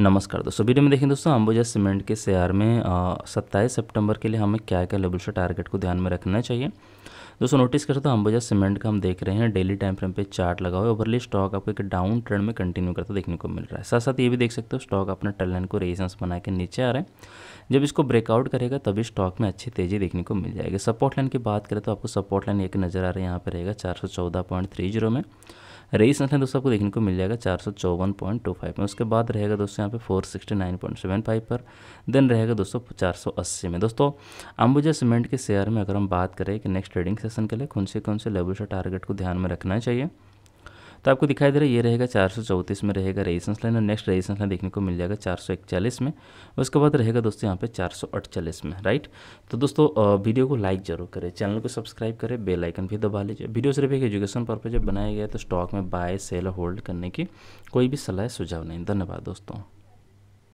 नमस्कार दोस्तों वीडियो में देखें दोस्तों अंबुजा सीमेंट के शेयर में सत्ताईस सितंबर के लिए हमें क्या क्या लेवल से टारगेट को ध्यान में रखना चाहिए दोस्तों नोटिस करते हो अंबुजा सीमेंट का हम देख रहे हैं डेली टाइम फ्रेम पे चार्ट लगा हुआ है ओवरली स्टॉक आपको एक डाउन ट्रेंड में कंटिन्यू करता देखने को मिल रहा है साथ साथ ये भी देख सकते हो स्टॉक अपने टर्न को रेजिस्टेंस बना के नीचे आ रहे हैं जब इसको ब्रेकआउट करेगा तभी स्टॉक में अच्छी तेज़ी देखने को मिल जाएगी सपोर्ट लाइन की बात करें तो आपको सपोर्ट लाइन एक नज़र आ रही है यहाँ पर रहेगा चार में रईस नथन दोस्तों आपको देखने को मिल जाएगा चार सौ चौवन पॉइंट टू फाइव में उसके बाद रहेगा दोस्तों यहाँ पे four sixty nine point seven five पर देन रहेगा दोस्तों चार सौ अस्सी में दोस्तों अंबुजा सीमेंट के शेयर में अगर हम बात करें कि नेक्स्ट ट्रेडिंग सेशन के लिए कौन से कौन से लेवल से टारगेट को ध्यान में रखना चाहिए तो आपको दिखाई दे रहा है ये रहेगा चार में रहेगा रेजिस्टेंस लाइन और नेक्स्ट रेजिस्टेंस लाइन देखने को मिल जाएगा चार में उसके बाद रहेगा दोस्तों यहाँ पे चार में राइट तो दोस्तों वीडियो को लाइक जरूर करें चैनल को सब्सक्राइब करें बेल आइकन भी दबा लीजिए वीडियो सिर्फ एक एजुकेशन पर्पज बनाया गया तो स्टॉक में बाय सेल होल्ड करने की कोई भी सलाह सुझाव नहीं धन्यवाद दोस्तों